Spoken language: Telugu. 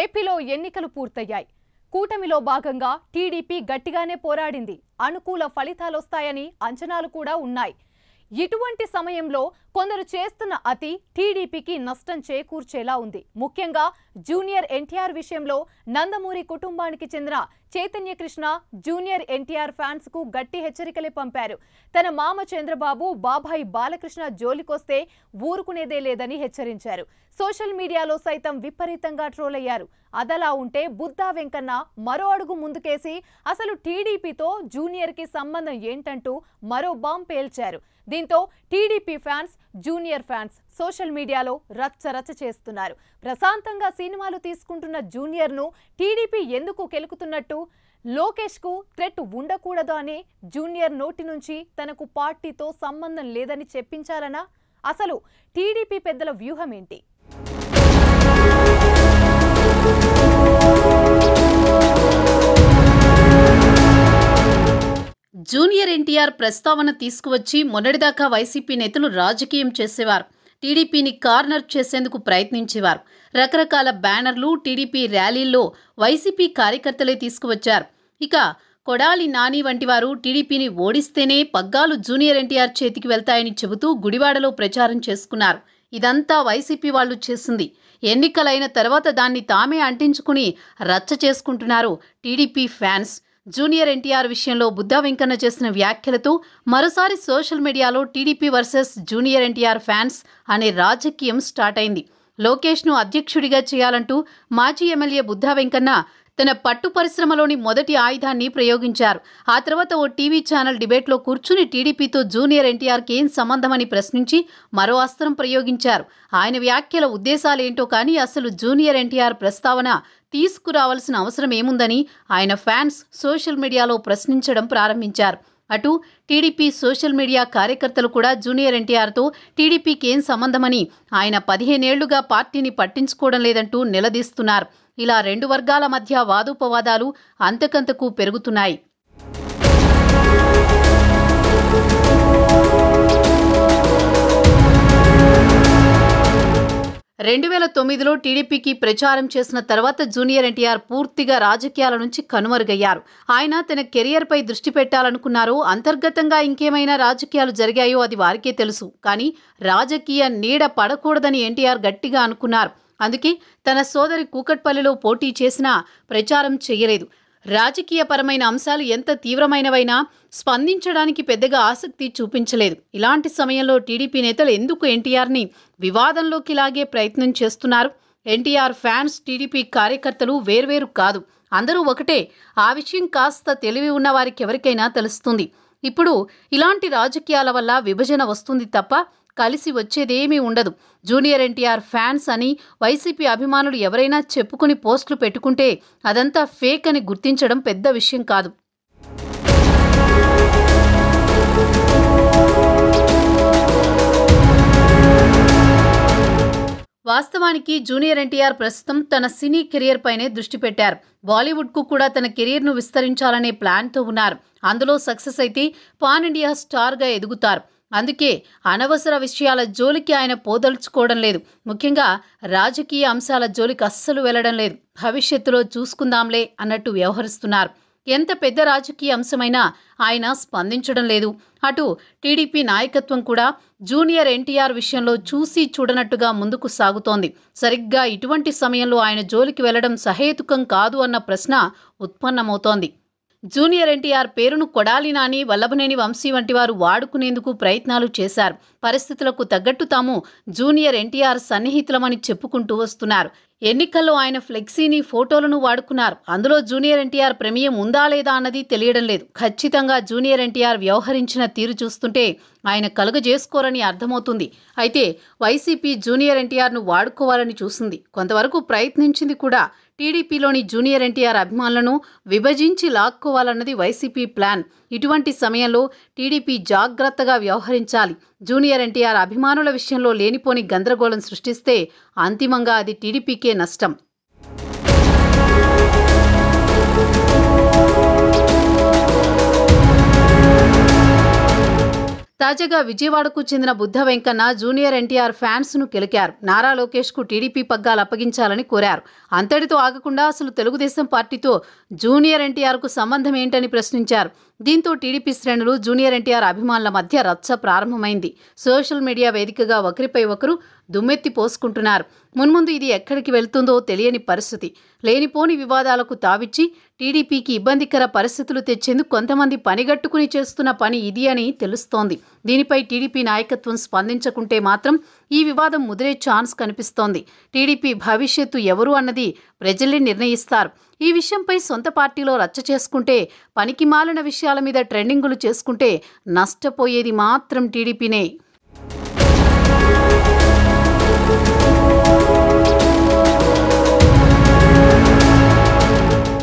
ఏపీలో ఎన్నికలు పూర్తయ్యాయి కూటమిలో భాగంగా టీడీపీ గట్టిగానే పోరాడింది అనుకూల ఫలితాలొస్తాయని అంచనాలు కూడా ఉన్నాయి ఇటువంటి సమయంలో కొందరు చేస్తున్న అతి టీడీపీకి నష్టం చేకూర్చేలా ఉంది ముఖ్యంగా జూనియర్ ఎన్టీఆర్ విషయంలో నందమూరి కుటుంబానికి చెందిన చైతన్య కృష్ణ జూనియర్ ఎన్టీఆర్ ఫ్యాన్స్ కు గట్టి హెచ్చరికలే పంపారు తన మామ చంద్రబాబు బాబాయి బాలకృష్ణ జోలికొస్తే ఊరుకునేదే లేదని హెచ్చరించారు సోషల్ మీడియాలో సైతం విపరీతంగా ట్రోల్ అయ్యారు అదలా ఉంటే బుద్ధా వెంకన్న మరో అడుగు ముందుకేసి అసలు టీడీపీతో జూనియర్ కి సంబంధం ఏంటంటూ మరో బాంబ్ పేల్చారు దీంతో TDP fans junior fans social మీడియాలో రచ్చరచ్చ చేస్తున్నారు ప్రశాంతంగా సినిమాలు తీసుకుంటున్న జూనియర్ను టీడీపీ ఎందుకు కెలుకుతున్నట్టు లోకేష్కు థ్రెట్ ఉండకూడదు అని జూనియర్ నోటి నుంచి తనకు పార్టీతో సంబంధం లేదని చెప్పించాలనా అసలు టీడీపీ పెద్దల వ్యూహం ఏంటి జూనియర్ ఎన్టీఆర్ ప్రస్తావన తీసుకువచ్చి మొన్నటిదాకా వైసీపీ నేతలు రాజకీయం చేసేవారు టీడీపీని కార్నర్ చేసేందుకు ప్రయత్నించేవారు రకరకాల బ్యానర్లు టీడీపీ ర్యాలీల్లో వైసీపీ కార్యకర్తలే తీసుకువచ్చారు ఇక కొడాలి నాని వంటి వారు టీడీపీని ఓడిస్తేనే పగ్గాలు జూనియర్ ఎన్టీఆర్ చేతికి వెళ్తాయని చెబుతూ గుడివాడలో ప్రచారం చేసుకున్నారు ఇదంతా వైసీపీ వాళ్ళు చేసింది ఎన్నికలైన తర్వాత దాన్ని తామే అంటించుకుని రచ్చ చేసుకుంటున్నారు టీడీపీ ఫ్యాన్స్ జూనియర్ ఎన్టీఆర్ విషయంలో బుద్ధా వెంకన్న చేసిన వ్యాఖ్యలతో మరోసారి సోషల్ మీడియాలో TDP versus junior NTR fans అనే రాజకీయం స్టార్ట్ అయింది లోకేష్ను అధ్యక్షుడిగా చేయాలంటూ మాజీ ఎమ్మెల్యే బుద్ధా వెంకన్న తన పట్టు పరిశ్రమలోని మొదటి ఆయుధాన్ని ప్రయోగించారు ఆ తర్వాత ఓ టీవీ ఛానల్ డిబేట్లో కూర్చుని టీడీపీతో జూనియర్ ఎన్టీఆర్కి ఏం సంబంధమని ప్రశ్నించి మరో అస్త్రం ప్రయోగించారు ఆయన వ్యాఖ్యల ఉద్దేశాలేంటో కానీ అసలు జూనియర్ ఎన్టీఆర్ ప్రస్తావన తీసుకురావాల్సిన అవసరం ఏముందని ఆయన ఫ్యాన్స్ సోషల్ మీడియాలో ప్రశ్నించడం ప్రారంభించారు అటు టీడీపీ సోషల్ మీడియా కార్యకర్తలు కూడా జూనియర్ ఎన్టీఆర్తో టీడీపీకి ఏం సంబంధమని ఆయన పదిహేనేళ్లుగా పార్టీని పట్టించుకోవడం లేదంటూ నిలదీస్తున్నారు ఇలా రెండు వర్గాల మధ్య వాదోపవాదాలు అంతకంతకు పెరుగుతున్నాయి రెండు వేల తొమ్మిదిలో టీడీపీకి ప్రచారం చేసిన తర్వాత జూనియర్ ఎన్టీఆర్ పూర్తిగా రాజకీయాల నుంచి కనుమరుగయ్యారు ఆయన తన కెరియర్పై దృష్టి పెట్టాలనుకున్నారు అంతర్గతంగా ఇంకేమైనా రాజకీయాలు జరిగాయో అది వారికే తెలుసు కానీ రాజకీయ నీడ పడకూడదని ఎన్టీఆర్ గట్టిగా అనుకున్నారు అందుకే తన సోదరి కూకట్పల్లిలో పోటీ చేసినా ప్రచారం చేయలేదు రాజకీయపరమైన అంశాలు ఎంత తీవ్రమైనవైనా స్పందించడానికి పెద్దగా ఆసక్తి చూపించలేదు ఇలాంటి సమయంలో టీడీపీ నేతలు ఎందుకు ఎన్టీఆర్ని వివాదంలోకి లాగే ప్రయత్నం చేస్తున్నారు ఎన్టీఆర్ ఫ్యాన్స్ టీడీపీ కార్యకర్తలు వేర్వేరు కాదు అందరూ ఒకటే ఆ విషయం కాస్త తెలివి ఉన్న వారికి ఎవరికైనా తెలుస్తుంది ఇప్పుడు ఇలాంటి రాజకీయాల వల్ల విభజన వస్తుంది తప్ప కలిసి వచ్చేదేమీ ఉండదు జూనియర్ ఎన్టీఆర్ ఫ్యాన్స్ అని వైసీపీ అభిమానులు ఎవరైనా చెప్పుకుని పోస్టులు పెట్టుకుంటే అదంతా ఫేక్ అని గుర్తించడం పెద్ద విషయం కాదు వాస్తవానికి జూనియర్ ఎన్టీఆర్ ప్రస్తుతం తన సినీ కెరియర్ పైనే దృష్టి పెట్టారు బాలీవుడ్కు కూడా తన కెరీర్ను విస్తరించాలనే ప్లాన్తో ఉన్నారు అందులో సక్సెస్ అయితే పాన్ ఇండియా స్టార్గా ఎదుగుతారు అందుకే అనవసర విషయాల జోలికి ఆయన పోదలుచుకోవడం లేదు ముఖ్యంగా రాజకీయ అంశాల జోలికి అస్సలు వెళ్ళడం లేదు భవిష్యత్తులో చూసుకుందాంలే అన్నట్టు వ్యవహరిస్తున్నారు ఎంత పెద్ద రాజకీయ అంశమైనా ఆయన స్పందించడం లేదు అటు టీడీపీ నాయకత్వం కూడా జూనియర్ ఎన్టీఆర్ విషయంలో చూసి చూడనట్టుగా ముందుకు సాగుతోంది సరిగ్గా ఇటువంటి సమయంలో ఆయన జోలికి వెళ్లడం సహేతుకం కాదు అన్న ప్రశ్న ఉత్పన్నమవుతోంది జూనియర్ ఎన్టీఆర్ పేరును కొడాలి నాని వల్లభనేని వంశీ వంటి వారు వాడుకునేందుకు ప్రయత్నాలు చేశారు పరిస్థితులకు తగ్గట్టు తాము జూనియర్ ఎన్టీఆర్ సన్నిహితులమని చెప్పుకుంటూ వస్తున్నారు ఎన్నికల్లో ఆయన ఫ్లెక్సీని ఫోటోలను వాడుకున్నారు అందులో జూనియర్ ఎన్టీఆర్ ప్రమేయం ఉందా లేదా అన్నది తెలియడం లేదు ఖచ్చితంగా జూనియర్ ఎన్టీఆర్ వ్యవహరించిన తీరు చూస్తుంటే ఆయన కలుగజేసుకోరని చేసుకోరని అర్థమవుతుంది అయితే వైసీపీ జూనియర్ ఎన్టీఆర్ను వాడుకోవాలని చూసింది కొంతవరకు ప్రయత్నించింది కూడా టీడీపీలోని జూనియర్ ఎన్టీఆర్ అభిమానులను విభజించి లాక్కోవాలన్నది వైసీపీ ప్లాన్ ఇటువంటి సమయంలో టీడీపీ జాగ్రత్తగా వ్యవహరించాలి జూనియర్ ఎన్టీఆర్ అభిమానుల విషయంలో లేనిపోని గందరగోళం సృష్టిస్తే అంతిమంగా అది టీడీపీకే నష్టం తాజాగా విజయవాడకు చెందిన బుద్ధ వెంకన్న జూనియర్ ఎన్టీఆర్ ఫ్యాన్స్ను కిలికారు నారా లోకేష్కు టీడీపీ పగ్గాలు అప్పగించాలని కోరారు అంతటితో ఆగకుండా అసలు తెలుగుదేశం పార్టీతో జూనియర్ ఎన్టీఆర్ కు సంబంధం ఏంటని ప్రశ్నించారు దీంతో టీడీపీ శ్రేణులు జూనియర్ ఎన్టీఆర్ అభిమానుల మధ్య రచ్చ ప్రారంభమైంది సోషల్ మీడియా వేదికగా ఒకరిపై ఒకరు దుమ్మెత్తి పోసుకుంటున్నారు మున్ముందు ఇది ఎక్కడికి వెళ్తుందో తెలియని పరిస్థితి లేనిపోని వివాదాలకు తావిచ్చి టీడీపీకి ఇబ్బందికర పరిస్థితులు తెచ్చేందుకు కొంతమంది పనిగట్టుకుని చేస్తున్న పని ఇది అని తెలుస్తోంది దీనిపై టీడీపీ నాయకత్వం స్పందించకుంటే మాత్రం ఈ వివాదం ముదిరే ఛాన్స్ కనిపిస్తోంది టీడీపీ భవిష్యత్తు ఎవరు అన్నది ప్రజలే నిర్ణయిస్తారు ఈ విషయంపై సొంత పార్టీలో రచ్చ చేసుకుంటే పనికి మాలిన విషయాల మీద ట్రెండింగులు చేసుకుంటే నష్టపోయేది మాత్రం టీడీపీనే